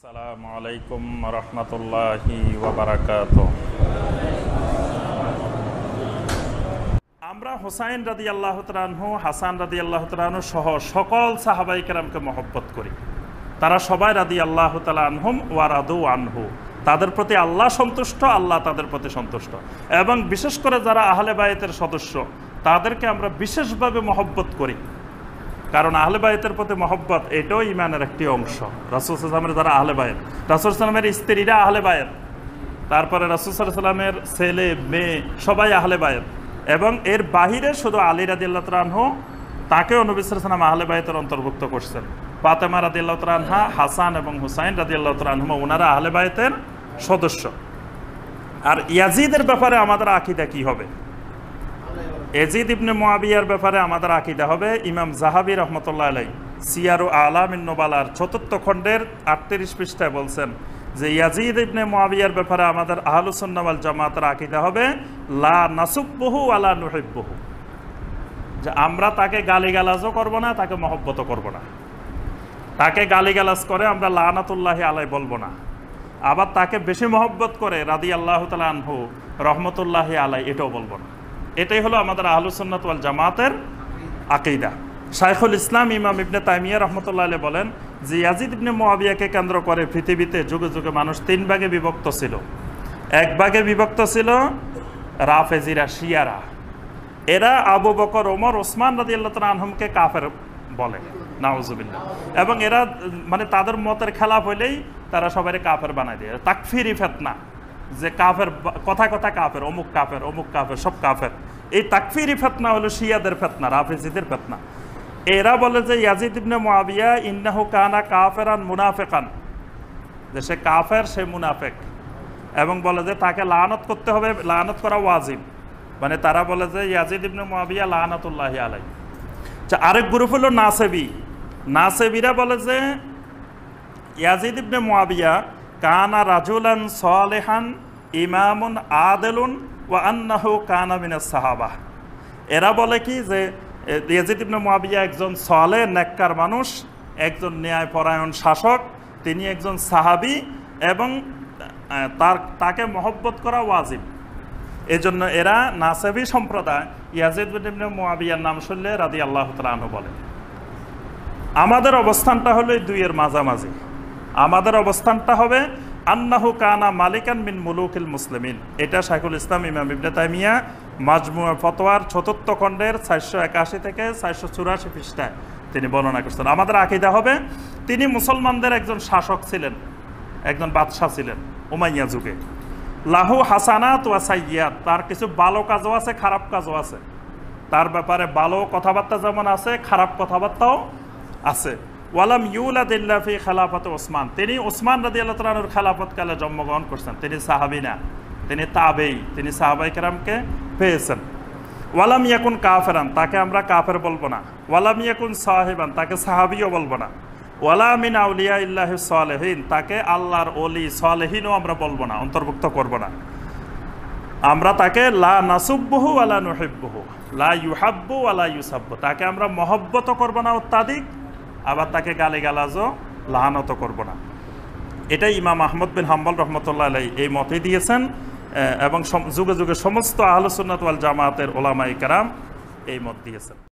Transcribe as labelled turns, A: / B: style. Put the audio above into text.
A: আসসালামু আলাইকুম রহমতুল্লাহি আমরা হুসাইন রাদি আল্লাহ তালাহু হাসান রাদি আল্লাহ তালাহু সহ সকল সাহাবাই কেরামকে মহব্বত করি তারা সবাই রাদি আল্লাহ তালাহম ওয়ারাদু আনহু তাদের প্রতি আল্লাহ সন্তুষ্ট আল্লাহ তাদের প্রতি সন্তুষ্ট এবং বিশেষ করে যারা আহলে বায়েতের সদস্য তাদেরকে আমরা বিশেষভাবে মহব্বত করি কারণ আহলে বায়তের প্রতি মহব্বত এটাও ইমানের একটি অংশ রাসুল সাল্লামের যারা আহলে বায়ত রাসুল সালামের স্ত্রীরা আহলে তারপরে রাসুল সাল্লামের ছেলে মেয়ে সবাই আহলে এবং এর বাহিরে শুধু আলী রাদিল্লা তালাহ তাকেও নবী সালাম আহলে বায়তের অন্তর্ভুক্ত করছেন পাতেমা রাদিল্লা তালাহা হাসান এবং হুসাইন রাদিল্লা তালাহমা ওনারা আহলে বায়তের সদস্য আর ইয়াজিদের ব্যাপারে আমাদের আকিদা কী হবে এজিদ ইবনে মোয়াবিয়ার ব্যাপারে আমাদের আকিদা হবে ইমাম জাহাবি রহমতুল্লাহ আলাই সিয়ারু আলামিন নোবালার চতুর্থ খণ্ডের আটত্রিশ পৃষ্ঠায় বলছেন যে ইয়াজিদ ইবনে মোয়াবিয়ার ব্যাপারে আমাদের আহলুসন্নাওয়াল জামাতের আকিদা হবে লা বহু আলা বহু যে আমরা তাকে গালিগালাজও করব না তাকে মহব্বত করব না তাকে গালিগালাজ করে আমরা লানাতুল্লাহি আলাই বলবো না আবার তাকে বেশি মহব্বত করে রাদি আল্লাহ তালা আনহু রহমতুল্লাহি আলাই এটাও বলবো না এটাই হলো আমাদের আহলুসন্নাত ওয়াল জামাতের আকিদা শাইখুল ইসলাম ইমাম ইবনে তাইমিয়া রহমতুল্লাহ আলী বলেন যে ইয়াজিদ ইবনে মোয়াবিয়াকে কেন্দ্র করে পৃথিবীতে যুগে যুগে মানুষ তিন ভাগে বিভক্ত ছিল এক ভাগে বিভক্ত ছিল রাফেজিরা শিয়ারা এরা আবু বকর ওমর ওসমান রাজি আল্লাহ আনহমকে কাফের বলে নাওজুবিল্লা এবং এরা মানে তাদের মতের খেলাফ হইলেই তারা সবাই কাফের বানায় দেয় তাকফিরি ফেতনা যে কাফের কথা কথা কাফের অমুক কাফের অমুক কাফের সব কাফের এই তাকফিরি ফেতনা হলো শিয়াদের ফেতনা রাফেজিদের ফেতনা এরা বলে যে ইয়াজিদ ইবনে মোয়াবিয়া ইন্নাহু কানা কাফেরান মুনাফেকান যে সে কাফের সে মুনাফেক এবং বলে যে তাকে লানত করতে হবে লানত করা ওয়াজিব মানে তারা বলে যে ইয়াজিদ ইবনে মোয়াবিয়া লানাতুল্লাহি আলাই আচ্ছা, আরেক গ্রুপ হলো নাসেবি নাসেবিরা বলে যে ইয়াজিদ ইবনে মোয়াবিয়া কানা আন সলেহান ইমামুন আদেলুন ও আন্নাহ কানামিনা সাহাবাহ এরা বলে কি যে ইয়াজিদ ইবনে মুয়াবিয়া একজন সলে নেককার মানুষ একজন ন্যায়পরায়ণ শাসক তিনি একজন সাহাবি এবং তার তাকে মহব্বত করা ওয়াজিব এজন্য এরা নাসেবি সম্প্রদায় ইয়াজিদ ইবনে মুয়াবিয়ার নাম শুনলে রাদি আল্লাহ তালু বলে আমাদের অবস্থানটা হলো দুইয়ের মাঝামাঝি আমাদের অবস্থানটা হবে আন্নাহু কানা মালিকান মিন মুলুকিল মুসলিমিন এটা শাইখুল ইসলাম ইমাম ইবনে তাইমিয়া মাজমুয়া ফতোয়ার চতুর্থ খণ্ডের চারশো একাশি থেকে চারশো চুরাশি পৃষ্ঠায় তিনি বর্ণনা করছেন আমাদের আকিদা হবে তিনি মুসলমানদের একজন শাসক ছিলেন একজন বাদশাহ ছিলেন উমাইয়া যুগে লাহু হাসানা ওয়া সাইয়াত তার কিছু ভালো কাজও আছে খারাপ কাজও আছে তার ব্যাপারে ভালো কথাবার্তা যেমন আছে খারাপ কথাবার্তাও আছে ওয়ালাম ইউলাদ ইল্লাফি খালাফত ওসমান তিনি ওসমান রাদি আল্লাহ খালাফত খালাফতকালে জন্মগ্রহণ করছেন তিনি সাহাবিনা তিনি তাবেই তিনি সাহাবাই কেরামকে পেয়েছেন ওয়ালাম ইয়াকুন কাফেরান তাকে আমরা কাফের বলবো না ওয়ালাম ইয়াকুন সাহেবান তাকে সাহাবিও বলবো না ওয়ালামিন আউলিয়া ইল্লাহ সালেহীন তাকে আল্লাহর অলি সালেহীনও আমরা বলবো না অন্তর্ভুক্ত করব না আমরা তাকে লা নাসুব্বহু আলা নুহিব্বহু লা ইউহাব্বু আলা ইউসাব্বু তাকে আমরা মহব্বত করব না অত্যাধিক আবার তাকে গালে গালাজও লাহানত করব না এটাই ইমাম আহমদ বিন হাম্বল রহমতুল্লাহ আলাই এই মতে দিয়েছেন এবং যুগে যুগে সমস্ত আহলসুন্নাত ওয়াল জামাতের ওলামাই কারাম এই মত দিয়েছেন